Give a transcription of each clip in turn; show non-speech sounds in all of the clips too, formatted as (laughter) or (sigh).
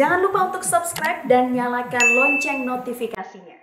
Jangan lupa untuk subscribe dan nyalakan lonceng notifikasinya.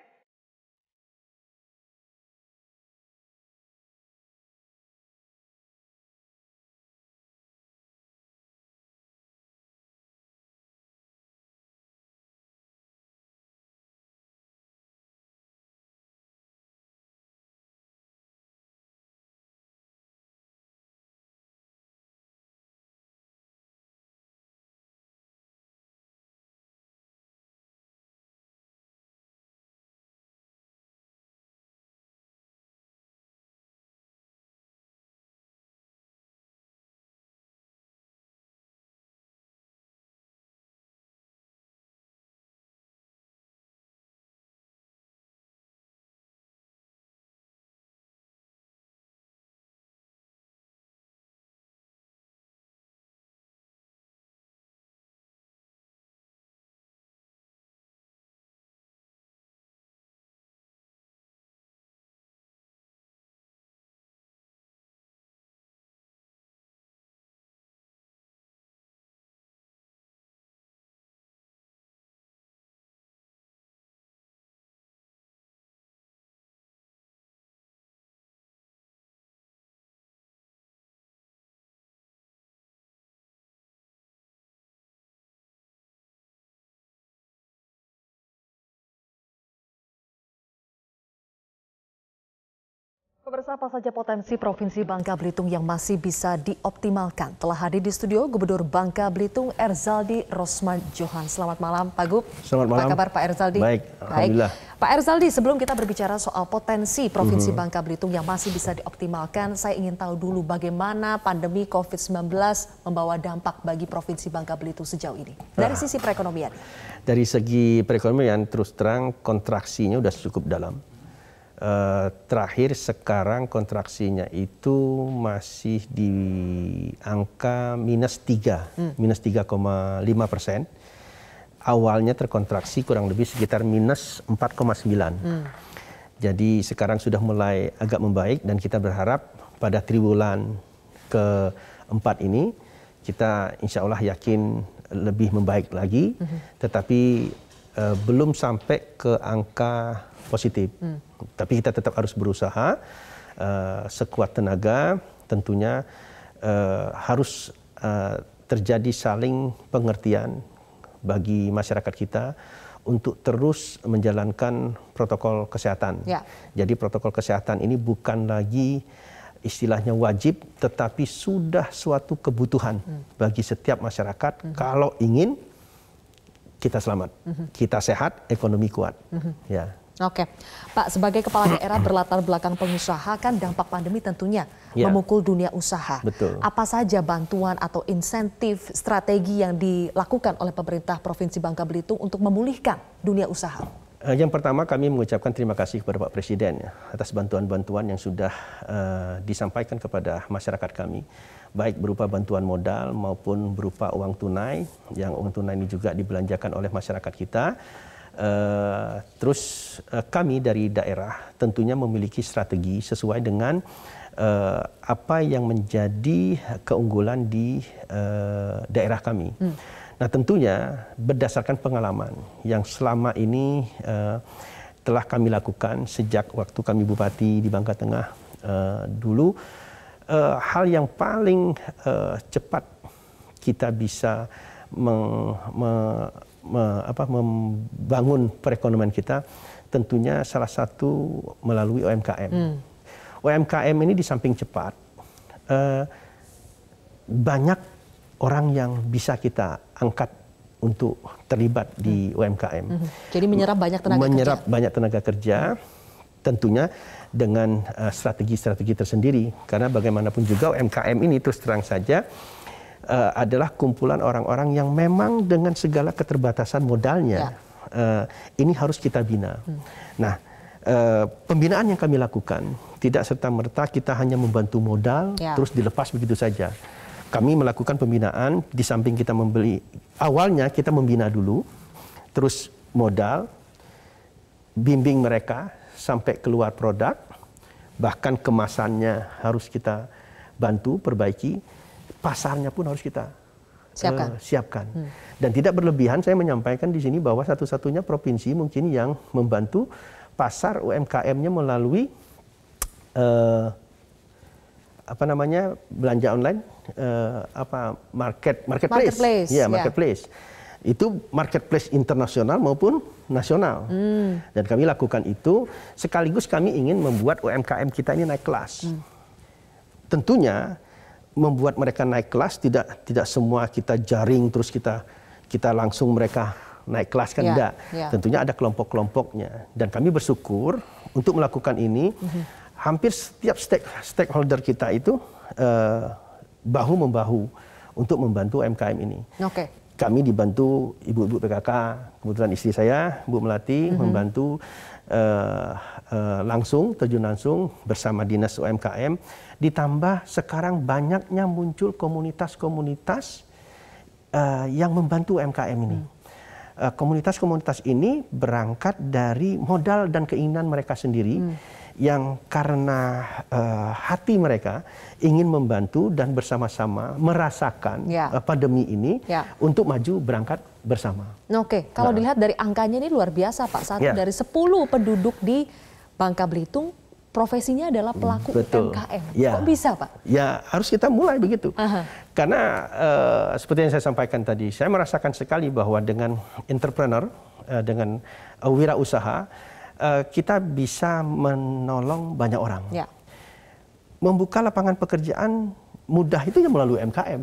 Pemirsa apa saja potensi Provinsi Bangka Belitung yang masih bisa dioptimalkan? Telah hadir di studio Gubernur Bangka Belitung Erzaldi Rosman Johan. Selamat malam Pak Gub. Selamat malam. Apa kabar Pak Erzaldi? Baik, Alhamdulillah. Baik. Pak Erzaldi, sebelum kita berbicara soal potensi Provinsi uhum. Bangka Belitung yang masih bisa dioptimalkan, saya ingin tahu dulu bagaimana pandemi COVID-19 membawa dampak bagi Provinsi Bangka Belitung sejauh ini dari nah, sisi perekonomian. Dari segi perekonomian terus terang kontraksinya sudah cukup dalam Eh, terakhir sekarang kontraksinya itu masih di angka minus 3, hmm. minus 3,5 persen. Awalnya terkontraksi kurang lebih sekitar minus 4,9. Hmm. Jadi sekarang sudah mulai agak membaik dan kita berharap pada triwulan keempat ini kita insya Allah yakin lebih membaik lagi, hmm. tetapi uh, belum sampai ke angka positif. Mm. Tapi kita tetap harus berusaha uh, sekuat tenaga, tentunya uh, harus uh, terjadi saling pengertian bagi masyarakat kita untuk terus menjalankan protokol kesehatan. Ya. Jadi protokol kesehatan ini bukan lagi istilahnya wajib, tetapi sudah suatu kebutuhan hmm. bagi setiap masyarakat hmm. kalau ingin kita selamat, hmm. kita sehat, ekonomi kuat. Hmm. Ya. Oke, Pak sebagai kepala (clears throat) daerah berlatar belakang pengusaha kan dampak pandemi tentunya ya. memukul dunia usaha. Betul. Apa saja bantuan atau insentif strategi yang dilakukan oleh pemerintah Provinsi Bangka Belitung untuk memulihkan dunia usaha? Eh, yang pertama kami mengucapkan terima kasih kepada Pak Presiden ya, atas bantuan-bantuan yang sudah uh, disampaikan kepada masyarakat kami baik berupa bantuan modal maupun berupa uang tunai yang uang tunai ini juga dibelanjakan oleh masyarakat kita Eh, terus uh, kami dari daerah tentunya memiliki strategi sesuai dengan uh, apa yang menjadi keunggulan di uh, daerah kami. Hmm. Nah tentunya berdasarkan pengalaman yang selama ini uh, telah kami lakukan sejak waktu kami bupati di Bangka Tengah uh, dulu, uh, hal yang paling uh, cepat kita bisa meng, me, me, apa, membangun perekonomian kita tentunya salah satu melalui UMKM. Hmm. UMKM ini di samping cepat eh, banyak orang yang bisa kita angkat untuk terlibat di UMKM. Hmm. Jadi menyerap banyak tenaga menyerap kerja. banyak tenaga kerja. tentunya dengan eh, strategi-strategi uh, strategi -strategi tersendiri karena bagaimanapun juga UMKM ini terus terang saja uh, adalah kumpulan orang-orang yang memang dengan segala keterbatasan modalnya ya. uh, ini harus kita bina. Hmm. Nah, uh, pembinaan yang kami lakukan tidak serta merta kita hanya membantu modal ya. terus dilepas begitu saja. Kami melakukan pembinaan di samping kita membeli awalnya kita membina dulu terus modal bimbing mereka sampai keluar produk bahkan kemasannya harus kita bantu perbaiki pasarnya pun harus kita siapkan. Uh, siapkan. Hmm. Dan tidak berlebihan saya menyampaikan di sini bahwa satu-satunya provinsi mungkin yang membantu pasar UMKM-nya melalui uh, apa namanya belanja online uh, apa market marketplace. marketplace. Ya, yeah, marketplace. Yeah. Itu marketplace internasional maupun nasional. mm. Dan kami lakukan itu sekaligus kami ingin membuat UMKM kita ini naik kelas. mm. Tentunya membuat mereka naik kelas tidak tidak semua kita jaring terus kita kita langsung mereka naik kelas kan tidak. Ya, yeah. Tentunya ada kelompok-kelompoknya dan kami bersyukur untuk melakukan ini mm-hmm. hampir setiap stake, stakeholder kita itu uh, bahu membahu untuk membantu MKM ini. Okay. Kami dibantu ibu-ibu PKK, kebetulan istri saya Bu Melati mm-hmm. membantu uh, uh, langsung, terjun langsung bersama dinas UMKM. Ditambah sekarang banyaknya muncul komunitas-komunitas uh, yang membantu UMKM ini. Hmm komunitas-komunitas ini berangkat dari modal dan keinginan mereka sendiri. Hmm yang karena uh, hati mereka ingin membantu dan bersama-sama merasakan ya. Eh, pandemi ini ya. untuk maju berangkat bersama. Oke, okay. kalau nah. dilihat dari angkanya ini luar biasa Pak. Satu ya. dari 10 penduduk di Bangka Belitung profesinya adalah pelaku Betul. UMKM. Ya. bisa Pak? Ya, harus kita mulai begitu. Aha. Karena uh, seperti yang saya sampaikan tadi, saya merasakan sekali bahwa dengan entrepreneur, uh, dengan uh, wirausaha, Eh, kita bisa menolong banyak orang. Ya. Membuka lapangan pekerjaan mudah itu ya melalui MKM.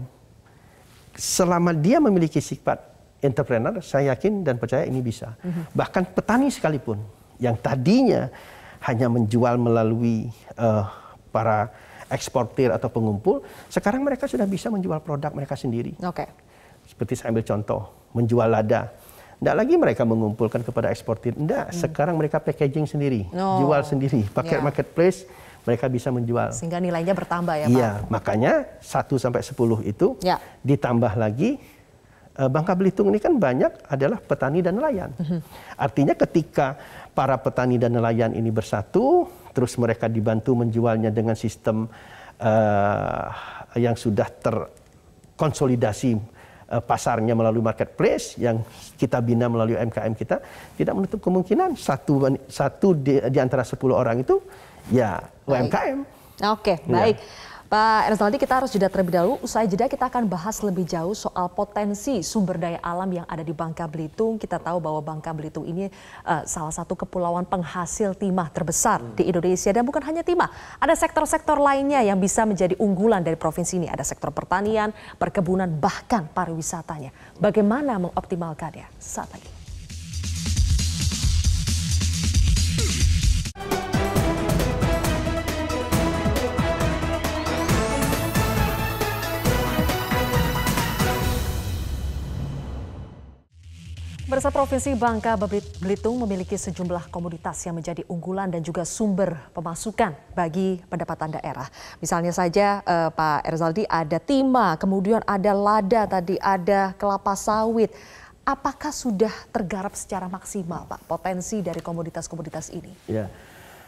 Selama dia memiliki sifat entrepreneur, saya yakin dan percaya ini bisa. Mm -hmm. Bahkan petani sekalipun yang tadinya hanya menjual melalui uh, para eksportir atau pengumpul, sekarang mereka sudah bisa menjual produk mereka sendiri. Oke. Okay. Seperti saya ambil contoh, menjual lada tidak lagi mereka mengumpulkan kepada eksportir. Tidak, hmm. sekarang mereka packaging sendiri, no. jual sendiri, pakai yeah. marketplace mereka bisa menjual. Sehingga nilainya bertambah ya, Pak. Iya, makanya 1 sampai 10 itu ya. ditambah lagi eh, Bangka Belitung ini kan banyak adalah petani dan nelayan. Mm-hmm. Artinya ketika para petani dan nelayan ini bersatu, terus mereka dibantu menjualnya dengan sistem uh, yang sudah terkonsolidasi Eh, pasarnya melalui marketplace yang kita bina melalui MKM kita tidak menutup kemungkinan satu satu di, di antara 10 orang itu ya UMKM. Oke, okay, ya. baik. Pak Erzaldi, kita harus jeda terlebih dahulu. Usai jeda kita akan bahas lebih jauh soal potensi sumber daya alam yang ada di Bangka Belitung. Kita tahu bahwa Bangka Belitung ini uh, salah satu kepulauan penghasil timah terbesar hmm. di Indonesia. Dan bukan hanya timah, ada sektor-sektor lainnya yang bisa menjadi unggulan dari provinsi ini. Ada sektor pertanian, perkebunan, bahkan pariwisatanya. Bagaimana mengoptimalkannya? Saat lagi. Pemirsa Provinsi Bangka Belitung memiliki sejumlah komoditas yang menjadi unggulan dan juga sumber pemasukan bagi pendapatan daerah. Misalnya saja eh, Pak Erzaldi ada timah, kemudian ada lada tadi, ada kelapa sawit. Apakah sudah tergarap secara maksimal Pak potensi dari komoditas-komoditas ini? Ya,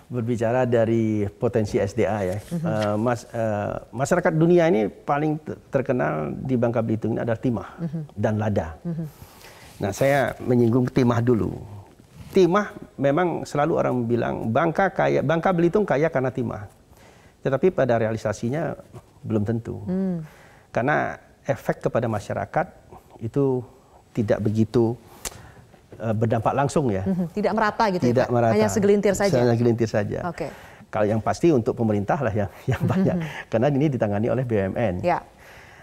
berbicara dari potensi SDA ya. Mm -hmm. eh, mas, eh, masyarakat dunia ini paling terkenal di Bangka Belitung ini adalah timah mm -hmm. dan lada. Mm -hmm Nah, saya menyinggung timah dulu. Timah memang selalu orang bilang Bangka kaya, Bangka Belitung kaya karena timah. Tetapi pada realisasinya belum tentu. Hmm. Karena efek kepada masyarakat itu tidak begitu eh, berdampak langsung ya. Hmm, tidak merata gitu ya, tidak ya Merata. Hanya segelintir saja? Hanya segelintir saja. Oke. Okay. Kalau yang pasti untuk pemerintah lah yang, (laughs) yang banyak. Hmm. Karena ini ditangani oleh BUMN. Ya.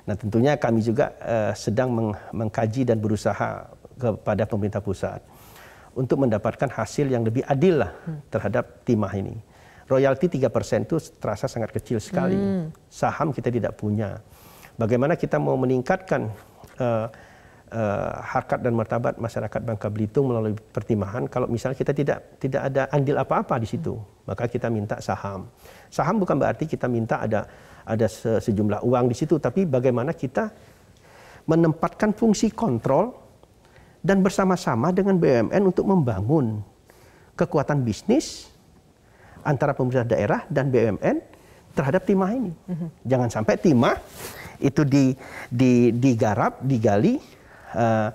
Nah tentunya kami juga uh, sedang meng, mengkaji dan berusaha kepada pemerintah pusat untuk mendapatkan hasil yang lebih adil lah terhadap timah ini. Royalti 3% itu terasa sangat kecil sekali. Hmm. Saham kita tidak punya. Bagaimana kita mau meningkatkan uh, uh, harkat dan martabat masyarakat Bangka Belitung melalui pertimahan kalau misalnya kita tidak tidak ada andil apa-apa di situ, hmm. maka kita minta saham. Saham bukan berarti kita minta ada ada sejumlah uang di situ, tapi bagaimana kita menempatkan fungsi kontrol dan bersama-sama dengan BUMN untuk membangun kekuatan bisnis antara pemerintah daerah dan BUMN terhadap timah ini. Mm -hmm. Jangan sampai timah itu di, di, digarap, digali uh,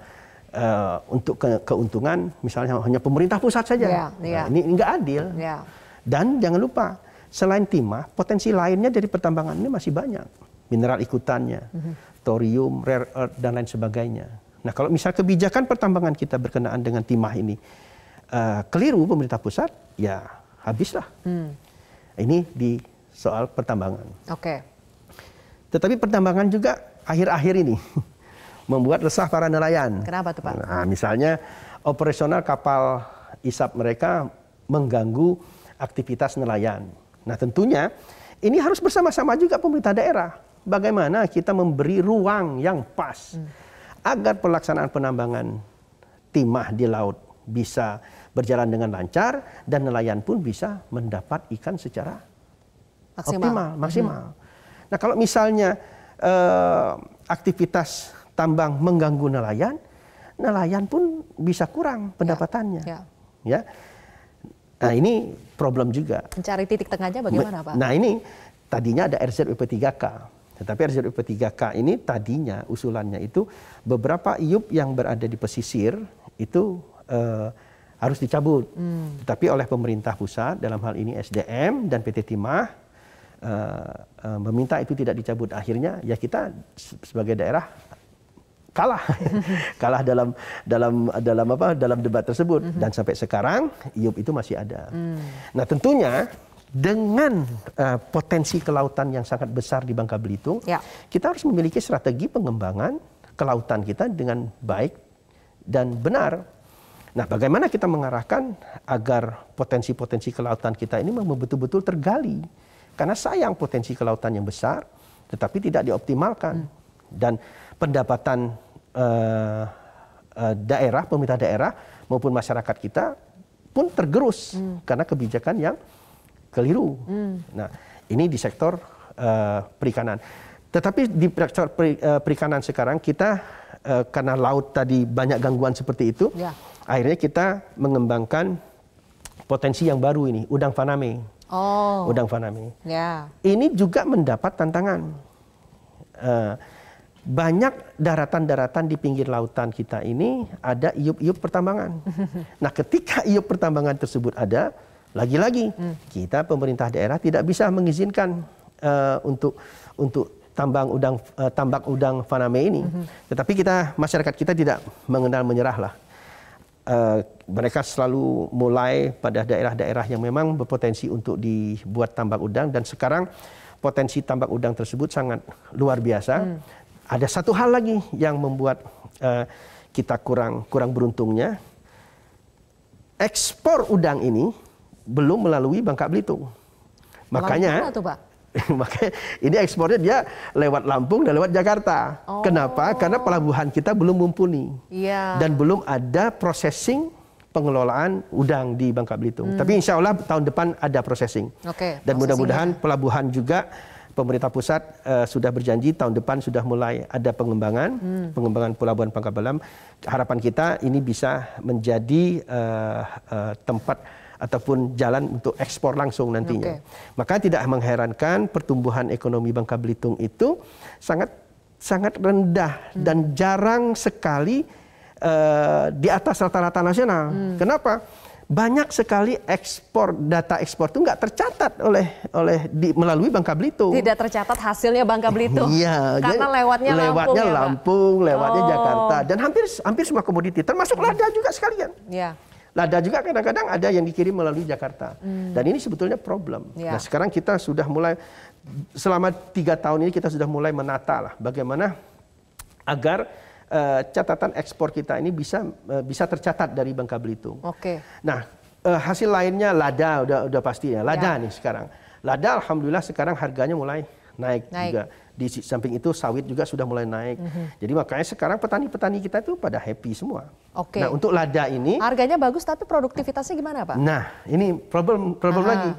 uh, untuk ke, keuntungan misalnya hanya pemerintah pusat saja. Yeah, yeah. Nah, ya. ini nggak adil. Yeah. Dan jangan lupa selain timah, potensi lainnya dari pertambangan ini masih banyak. Mineral ikutannya, mm -hmm. thorium, rare earth dan lain sebagainya. Nah kalau misal kebijakan pertambangan kita berkenaan dengan timah ini uh, keliru pemerintah pusat, ya habislah. Hmm. Ini di soal pertambangan. Oke. Okay. Tetapi pertambangan juga akhir-akhir ini (laughs) membuat resah para nelayan. Kenapa tuh Pak? Nah, misalnya operasional kapal isap mereka mengganggu aktivitas nelayan. Nah tentunya ini harus bersama-sama juga pemerintah daerah. Bagaimana kita memberi ruang yang pas. Hmm agar pelaksanaan penambangan timah di laut bisa berjalan dengan lancar dan nelayan pun bisa mendapat ikan secara maksimal. optimal, maksimal. Hmm. Nah kalau misalnya eh, aktivitas tambang mengganggu nelayan, nelayan pun bisa kurang ya, pendapatannya. Ya. ya. ya. Nah ini problem juga. Mencari titik tengahnya bagaimana Pak? Nah ini tadinya ada RZWP 3K tetapi RZUP 3K ini tadinya usulannya itu beberapa IUP yang berada di pesisir itu uh, harus dicabut. Hmm. Tetapi oleh pemerintah pusat dalam hal ini SDM dan PT Timah uh, uh, meminta itu tidak dicabut. Akhirnya ya kita sebagai daerah kalah (laughs) kalah dalam dalam dalam apa dalam debat tersebut mm -hmm. dan sampai sekarang IUP itu masih ada. Mm. Nah, tentunya dengan uh, potensi kelautan yang sangat besar di Bangka Belitung, ya. kita harus memiliki strategi pengembangan kelautan kita dengan baik dan benar. Nah, bagaimana kita mengarahkan agar potensi-potensi kelautan kita ini memang betul-betul tergali? Karena sayang potensi kelautan yang besar, tetapi tidak dioptimalkan. Hmm. Dan pendapatan uh, uh, daerah, pemerintah daerah maupun masyarakat kita pun tergerus hmm. karena kebijakan yang keliru. Hmm. Nah, ini di sektor uh, perikanan. Tetapi di sektor peri, uh, perikanan sekarang kita uh, karena laut tadi banyak gangguan seperti itu, ya. akhirnya kita mengembangkan potensi yang baru ini, udang faname. Oh. Udang faname. Ya. Ini juga mendapat tantangan. Uh, banyak daratan-daratan di pinggir lautan kita ini ada iup-iup pertambangan. (laughs) Nah, ketika iup pertambangan tersebut ada, lagi-lagi hmm. kita pemerintah daerah tidak bisa mengizinkan uh, untuk untuk tambang udang uh, tambak udang faname ini. Hmm. Tetapi kita masyarakat kita tidak mengenal menyerahlah. Uh, mereka selalu mulai pada daerah-daerah yang memang berpotensi untuk dibuat tambak udang dan sekarang potensi tambak udang tersebut sangat luar biasa. Hmm. Ada satu hal lagi yang membuat uh, kita kurang kurang beruntungnya ekspor udang ini belum melalui Bangka Belitung. Makanya, itu, Pak? (laughs) makanya ini ekspornya dia lewat Lampung dan lewat Jakarta. Oh. Kenapa? Karena pelabuhan kita belum mumpuni yeah. dan belum ada processing pengelolaan udang di Bangka Belitung. Hmm. Tapi insya Allah tahun depan ada processing. Okay, dan mudah-mudahan pelabuhan juga pemerintah pusat uh, sudah berjanji tahun depan sudah mulai ada pengembangan hmm. pengembangan pelabuhan Bangka Belam. Harapan kita ini bisa menjadi uh, uh, tempat ataupun jalan untuk ekspor langsung nantinya. Okay. Maka tidak mengherankan pertumbuhan ekonomi Bangka Belitung itu sangat sangat rendah hmm. dan jarang sekali uh, di atas rata-rata nasional. Hmm. Kenapa? Banyak sekali ekspor data ekspor itu nggak tercatat oleh oleh di, melalui Bangka Belitung. Tidak tercatat hasilnya Bangka Belitung. Iya, karena lewatnya, lewatnya Lampung, ya, Lampung, lewatnya oh. Jakarta dan hampir hampir semua komoditi termasuk lada hmm. juga sekalian. Iya ada juga kadang-kadang ada yang dikirim melalui Jakarta. Hmm. Dan ini sebetulnya problem. Ya. Nah sekarang kita sudah mulai selama tiga tahun ini kita sudah mulai menata lah bagaimana agar uh, catatan ekspor kita ini bisa uh, bisa tercatat dari Bangka Belitung. Oke. Okay. Nah uh, hasil lainnya lada udah udah pasti ya lada ya. nih sekarang. Lada alhamdulillah sekarang harganya mulai naik, naik. juga. Di samping itu sawit juga sudah mulai naik. Mm -hmm. Jadi makanya sekarang petani-petani kita itu pada happy semua. Oke. Okay. Nah, untuk lada ini harganya bagus tapi produktivitasnya gimana, Pak? Nah, ini problem problem lagi.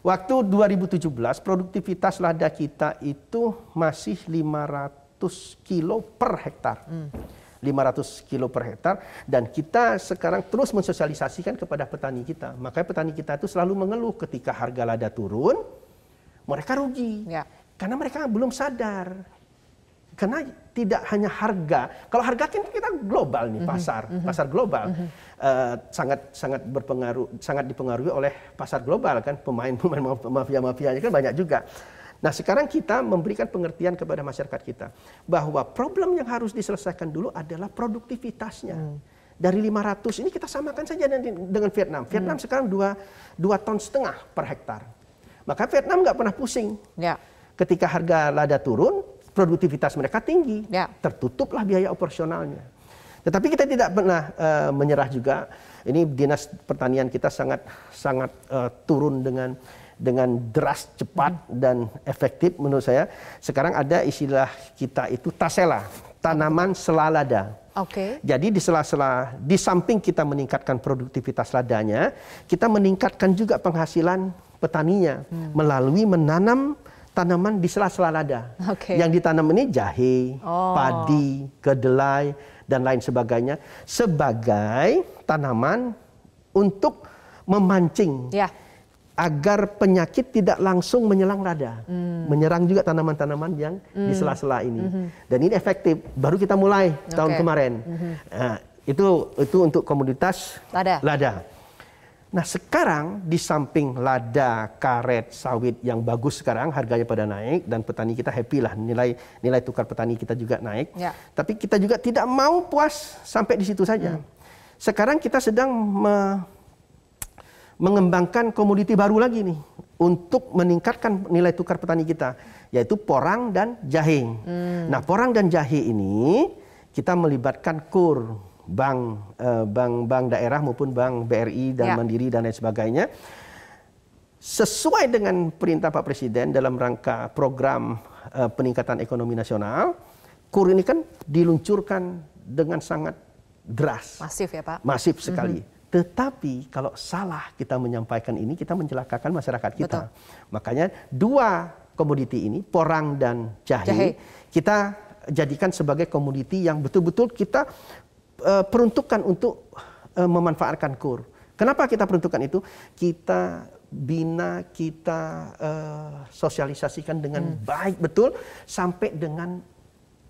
Waktu 2017 produktivitas lada kita itu masih 500 kilo per hektar. Mm. 500 kilo per hektar dan kita sekarang terus mensosialisasikan kepada petani kita. Makanya petani kita itu selalu mengeluh ketika harga lada turun, mereka rugi. Ya. Karena mereka belum sadar. Karena tidak hanya harga. Kalau harga kan kita global nih mhm, pasar, mm -hmm. pasar global mm -hmm. uh, sangat sangat berpengaruh, sangat dipengaruhi oleh pasar global kan pemain-pemain mafia-mafianya kan banyak juga. Nah, sekarang kita memberikan pengertian kepada masyarakat kita bahwa problem yang harus diselesaikan dulu adalah produktivitasnya. Hmm dari 500 ini kita samakan saja dengan Vietnam. Vietnam hmm. sekarang dua ton setengah per hektar. Maka Vietnam nggak pernah pusing. Ya. Ketika harga lada turun, produktivitas mereka tinggi, ya. tertutuplah biaya operasionalnya. Tetapi kita tidak pernah uh, menyerah juga. Ini dinas pertanian kita sangat sangat uh, turun dengan dengan deras, cepat hmm. dan efektif menurut saya. Sekarang ada istilah kita itu tasela, tanaman selalada. Oke. Okay. Jadi di sela-sela di samping kita meningkatkan produktivitas ladanya, kita meningkatkan juga penghasilan petaninya hmm. melalui menanam tanaman di sela-sela lada. Okay. Yang ditanam ini jahe, oh. padi, kedelai, dan lain sebagainya. Sebagai tanaman untuk memancing. Yeah. Agar penyakit tidak langsung menyerang lada. Mm. Menyerang juga tanaman-tanaman yang mm. di hmm. sela-sela ini. Mm -hmm. Dan ini efektif. Baru kita mulai okay. tahun kemarin. Mm -hmm. nah, itu, itu untuk komoditas lada. lada. Nah sekarang di samping lada, karet, sawit yang bagus sekarang harganya pada naik dan petani kita happy lah nilai nilai tukar petani kita juga naik. Ya. Tapi kita juga tidak mau puas sampai di situ saja. Hmm. Sekarang kita sedang me mengembangkan komoditi baru lagi nih untuk meningkatkan nilai tukar petani kita yaitu porang dan jahe. Hmm. Nah porang dan jahe ini kita melibatkan kur bank bank-bank eh, daerah maupun bank BRI dan ya. Mandiri dan lain sebagainya sesuai dengan perintah Pak Presiden dalam rangka program eh, peningkatan ekonomi nasional KUR ini kan diluncurkan dengan sangat deras masif ya Pak masif sekali mm -hmm. Tetapi kalau salah kita menyampaikan ini, kita mencelakakan masyarakat kita. Betul. Makanya dua komoditi ini, porang dan jahe, jahe. kita jadikan sebagai komoditi yang betul-betul kita Eh, peruntukan untuk eh, memanfaatkan kur. Kenapa kita peruntukkan itu? Kita bina, kita uh, sosialisasikan dengan hmm. baik betul sampai dengan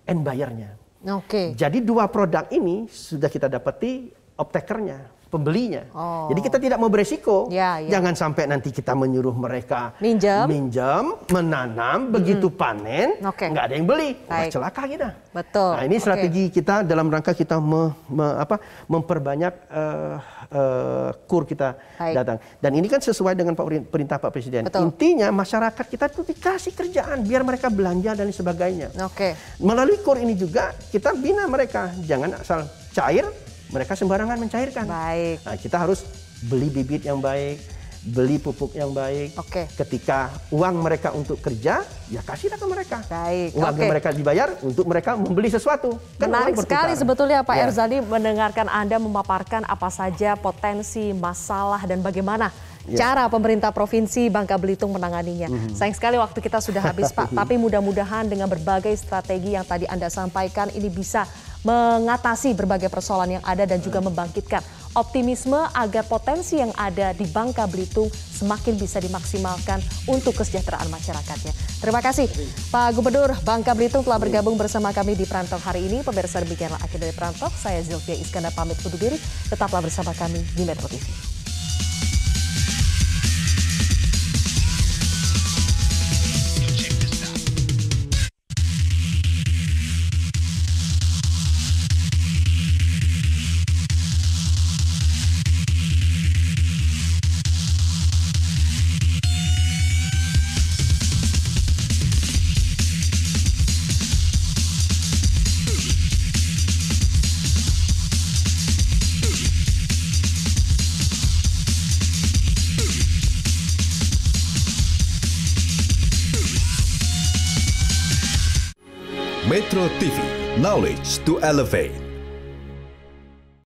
end buyernya. Oke. Okay. Jadi dua produk ini sudah kita dapati optekernya pembelinya. Oh. Jadi kita tidak mau beresiko. Ya, ya. Jangan sampai nanti kita menyuruh mereka minjam, minjam menanam, begitu panen okay. nggak ada yang beli, Wah, celaka kita. Betul. Nah ini strategi kita dalam rangka kita me, me, apa, memperbanyak uh, uh, kur kita Baik. datang. Dan ini kan sesuai dengan perintah Pak Presiden. Betul. Intinya masyarakat kita itu dikasih kerjaan biar mereka belanja dan sebagainya. Oke. Okay. Melalui kur ini juga kita bina mereka, jangan asal cair mereka sembarangan mencairkan. Baik. Nah, kita harus beli bibit yang baik, beli pupuk yang baik. Oke. Okay. Ketika uang mereka untuk kerja, ya kasihlah ke mereka. Baik. Uang okay. mereka dibayar untuk mereka membeli sesuatu. Kan Menarik sekali sebetulnya Pak ya. Erzani mendengarkan Anda memaparkan apa saja potensi masalah dan bagaimana yeah. cara pemerintah provinsi Bangka Belitung menanganinya. Mm -hmm. Sayang sekali waktu kita sudah habis Pak, (laughs) tapi mudah-mudahan dengan berbagai strategi yang tadi Anda sampaikan ini bisa mengatasi berbagai persoalan yang ada dan juga membangkitkan optimisme agar potensi yang ada di Bangka Belitung semakin bisa dimaksimalkan untuk kesejahteraan masyarakatnya. Terima kasih Pak Gubernur Bangka Belitung telah bergabung bersama kami di Prantok hari ini. Pemirsa demikianlah akhir dari Prantok, saya Zilvia Iskandar pamit undur diri, tetaplah bersama kami di Metro TV. knowledge to elevate.